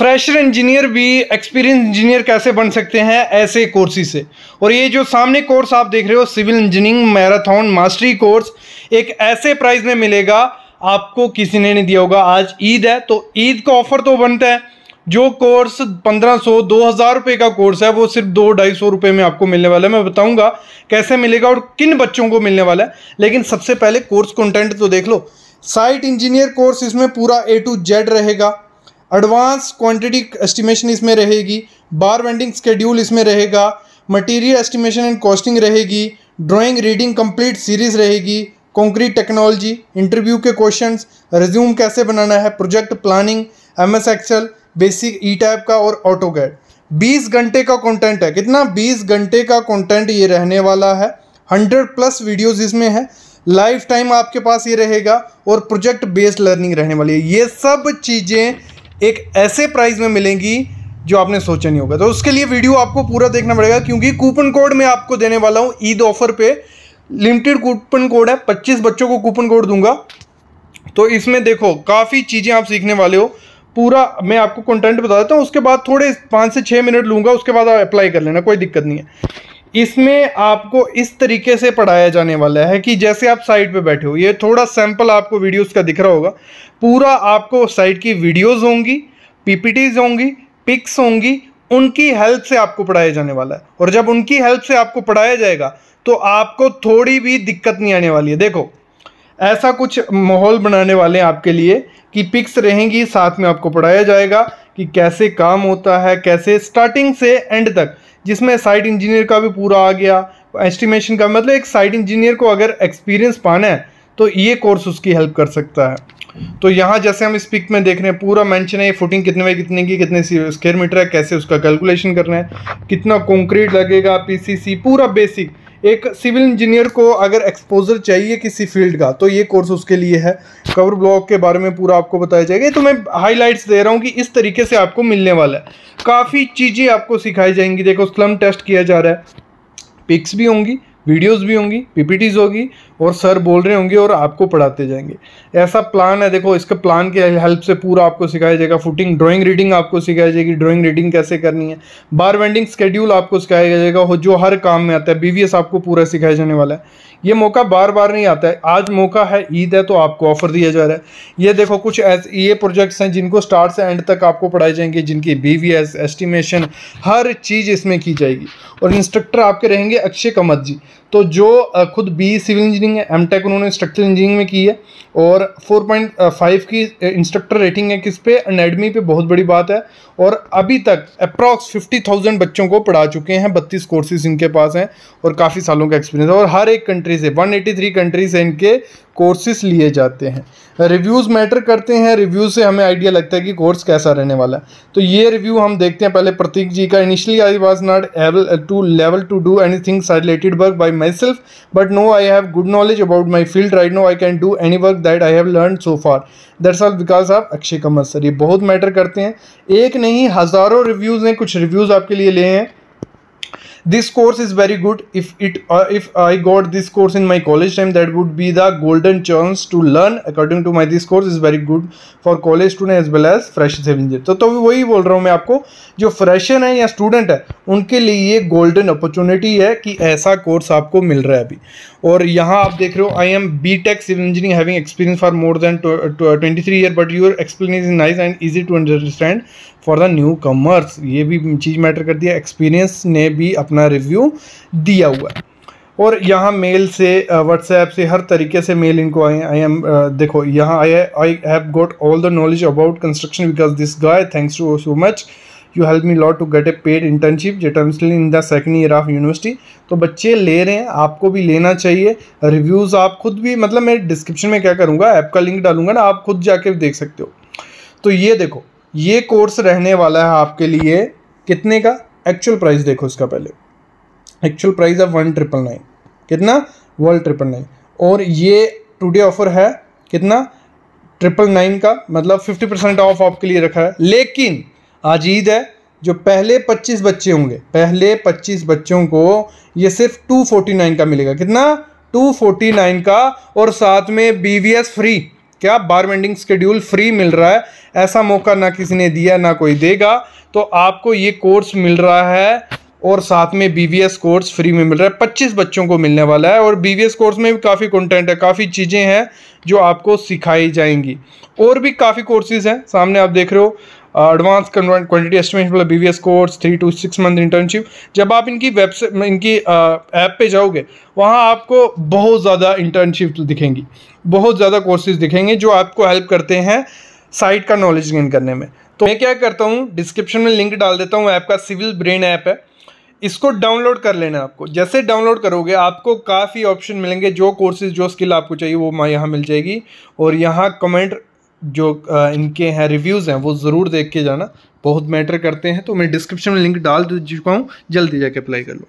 fresher engineer भी experience engineer कैसे बन सकते हैं ऐसे कोर्सेज से और ये जो सामने कोर्स आप देख रहे हो civil engineering marathon mastery course एक ऐसे प्राइस में मिलेगा आपको किसी ने नहीं दिया होगा आज ईद है तो ईद का ऑफर तो बनता है जो कोर्स 1500 2000 रुपए का कोर्स है वो सिर्फ दो ढाई सौ रुपये में आपको मिलने वाला है मैं बताऊंगा कैसे मिलेगा और किन बच्चों को मिलने वाला है लेकिन सबसे पहले कोर्स कंटेंट तो देख लो साइट इंजीनियर कोर्स इसमें पूरा ए टू जेड रहेगा एडवांस क्वांटिटी एस्टिमेशन इसमें रहेगी बार वेंडिंग स्केड्यूल इसमें रहेगा मटेरियल एस्टिमेशन एंड कॉस्टिंग रहेगी ड्राइंग रीडिंग कंप्लीट सीरीज रहेगी कंक्रीट टेक्नोलॉजी इंटरव्यू के क्वेश्चंस रिज्यूम कैसे बनाना है project planning M S Excel basic ई टाइप का और ऑटो गैड बीस घंटे का कॉन्टेंट है कितना बीस घंटे का कॉन्टेंट ये रहने वाला है हंड्रेड प्लस वीडियोज़ इसमें है लाइफ टाइम आपके पास ये रहेगा और प्रोजेक्ट बेस्ड लर्निंग रहने वाली है ये सब चीज़ें एक ऐसे प्राइस में मिलेंगी जो आपने सोचा नहीं होगा तो उसके लिए वीडियो आपको पूरा देखना पड़ेगा क्योंकि कूपन कोड मैं आपको देने वाला हूँ ईद ऑफर पे लिमिटेड कूपन कोड है 25 बच्चों को कूपन कोड दूंगा तो इसमें देखो काफ़ी चीज़ें आप सीखने वाले हो पूरा मैं आपको कंटेंट बता देता हूँ उसके बाद थोड़े पाँच से छः मिनट लूँगा उसके बाद आप अप्लाई कर लेना कोई दिक्कत नहीं है इसमें आपको इस तरीके से पढ़ाया जाने वाला है कि जैसे आप साइट पे बैठे हो ये थोड़ा सैंपल आपको वीडियोस का दिख रहा होगा पूरा आपको साइट की वीडियोस होंगी पीपीटीज होंगी पिक्स होंगी उनकी हेल्प से आपको पढ़ाया जाने वाला है और जब उनकी हेल्प से आपको पढ़ाया जाएगा तो आपको थोड़ी भी दिक्कत नहीं आने वाली है देखो ऐसा कुछ माहौल बनाने वाले हैं आपके लिए कि पिक्स रहेंगी साथ में आपको पढ़ाया जाएगा कि कैसे काम होता है कैसे स्टार्टिंग से एंड तक जिसमें साइट इंजीनियर का भी पूरा आ गया एस्टिमेशन का मतलब एक साइट इंजीनियर को अगर एक्सपीरियंस पाना है तो ये कोर्स उसकी हेल्प कर सकता है तो यहाँ जैसे हम इस पिक में देख रहे हैं पूरा मेंशन है ये फुटिंग कितने बाई कितने की कितने स्क्वेयर मीटर है कैसे उसका कैलकुलेशन करना है कितना कंक्रीट लगेगा पीसीसी पूरा बेसिक एक सिविल इंजीनियर को अगर एक्सपोजर चाहिए किसी फील्ड का तो ये कोर्स उसके लिए है कवर ब्लॉक के बारे में पूरा आपको बताया जाएगा ये तो मैं हाईलाइट्स दे रहा हूँ कि इस तरीके से आपको मिलने वाला है काफ़ी चीज़ें आपको सिखाई जाएंगी देखो स्लम टेस्ट किया जा रहा है पिक्स भी होंगी वीडियोस भी होंगी पीपीटीज होगी और सर बोल रहे होंगे और आपको पढ़ाते जाएंगे ऐसा प्लान है देखो इसके प्लान के हेल्प से पूरा आपको सिखाया जाएगा फुटिंग ड्राइंग रीडिंग आपको सिखाई जाएगी ड्राइंग रीडिंग कैसे करनी है बार वेंडिंग स्केड्यूल आपको सिखाया जाएगा और जो हर काम में आता है बीवीएस आपको पूरा सिखाया जाने वाला है ये मौका बार बार नहीं आता है आज मौका है ईद है तो आपको ऑफर दिया जा रहा है ये देखो कुछ ऐसे ये प्रोजेक्ट्स हैं जिनको स्टार्ट से एंड तक आपको पढ़ाए जाएंगे जिनकी बीवीएस एस्टिमेशन हर चीज़ इसमें की जाएगी और इंस्ट्रक्टर आपके रहेंगे अक्षय कमत जी तो जो खुद बी सिविल इंजीनियरिंग है एम टेक उन्होंने स्ट्रक्चरल इंजीनियरिंग में की है और 4.5 की इंस्ट्रक्टर रेटिंग है किस पे अनेडमी पे बहुत बड़ी बात है और अभी तक अप्रॉक्स 50,000 बच्चों को पढ़ा चुके हैं बत्तीस कोर्सेज इनके पास हैं और काफ़ी सालों का एक्सपीरियंस है और हर एक कंट्री से 183 कंट्री से इनके कोर्सेस लिए जाते हैं रिव्यूज़ मैटर करते हैं रिव्यू से हमें आइडिया लगता है कि कोर्स कैसा रहने वाला है तो ये रिव्यू हम देखते हैं पहले प्रतीक जी का initially I was not able to level to do any things related work by my self but no I have good knowledge about my field right no I can do any work that I have learn so far that's all because आप अक्षय कमर sir ये बहुत matter करते हैं एक नहीं हज़ारों reviews हैं कुछ रिव्यूज़ आपके लिए ले हैं this course is very good if it if I got this course in my college time that would be the golden chance to learn according to my this course is very good for college student as well as fresh seven तो तो वही बोल रहा हूँ मैं आपको जो fresher है या स्टूडेंट है उनके लिए ये गोल्डन अपॉर्चुनिटी है कि ऐसा कोर्स आपको मिल रहा है अभी और यहाँ आप देख रहे हो I am B tech civil engineering having experience for more than twenty three year but your explain is nice and easy to understand for the newcomers ये भी चीज़ मैटर करती है एक्सपीरियंस ने भी अपना रिव्यू दिया हुआ है और यहाँ मेल से व्हाट्सएप से हर तरीके से मेल इनको आए आई एम देखो यहाँ I I have got all the knowledge about construction because this guy thanks to so much you help me lot to get a paid internship jet in the second year of university तो बच्चे ले रहे हैं आपको भी लेना चाहिए reviews आप खुद भी मतलब मैं डिस्क्रिप्शन में क्या करूँगा ऐप का लिंक डालूंगा ना आप खुद जाके देख सकते हो तो ये देखो ये कोर्स रहने वाला है आपके लिए कितने का एक्चुअल प्राइस देखो इसका पहले एक्चुअल प्राइस है वन ट्रिपल नाइन कितना वन ट्रिपल नाइन और ये टुडे ऑफर है कितना ट्रिपल नाइन का मतलब फिफ्टी परसेंट ऑफ आपके लिए रखा है लेकिन आज ईद है जो पहले पच्चीस बच्चे होंगे पहले पच्चीस बच्चों को ये सिर्फ टू फोर्टी नाइन का मिलेगा कितना टू फोर्टी नाइन का और साथ में बी वी एस फ्री क्या बार बेंडिंग स्केड्यूल फ्री मिल रहा है ऐसा मौका ना किसी ने दिया ना कोई देगा तो आपको ये कोर्स मिल रहा है और साथ में B V S course free में मिल रहा है पच्चीस बच्चों को मिलने वाला है और बी वी एस कोर्स में भी काफ़ी कंटेंट है काफ़ी चीज़ें हैं जो आपको सिखाई जाएंगी और भी काफ़ी कोर्सेज हैं सामने आप देख रहे हो एडवांस क्वांटिटी एस्टिमेशन वाला बी course three to six month internship जब आप इनकी वेबसाइट इनकी ऐप पे जाओगे वहाँ आपको बहुत ज़्यादा इंटर्नशिप दिखेंगी बहुत ज़्यादा कोर्सेज दिखेंगे जो आपको हेल्प करते हैं साइट का नॉलेज गेन करने में तो मैं क्या करता हूँ डिस्क्रिप्शन में लिंक डाल देता हूँ ऐप का सिविल ब्रेन ऐप है इसको डाउनलोड कर लेना आपको जैसे डाउनलोड करोगे आपको काफ़ी ऑप्शन मिलेंगे जो कोर्सेज जो स्किल आपको चाहिए वो यहाँ मिल जाएगी और यहाँ कमेंट जो इनके हैं रिव्यूज़ हैं वो ज़रूर देख के जाना बहुत मैटर करते हैं तो मैं डिस्क्रिप्शन में लिंक डाल चुका हूँ जल्दी जाके अप्लाई कर लो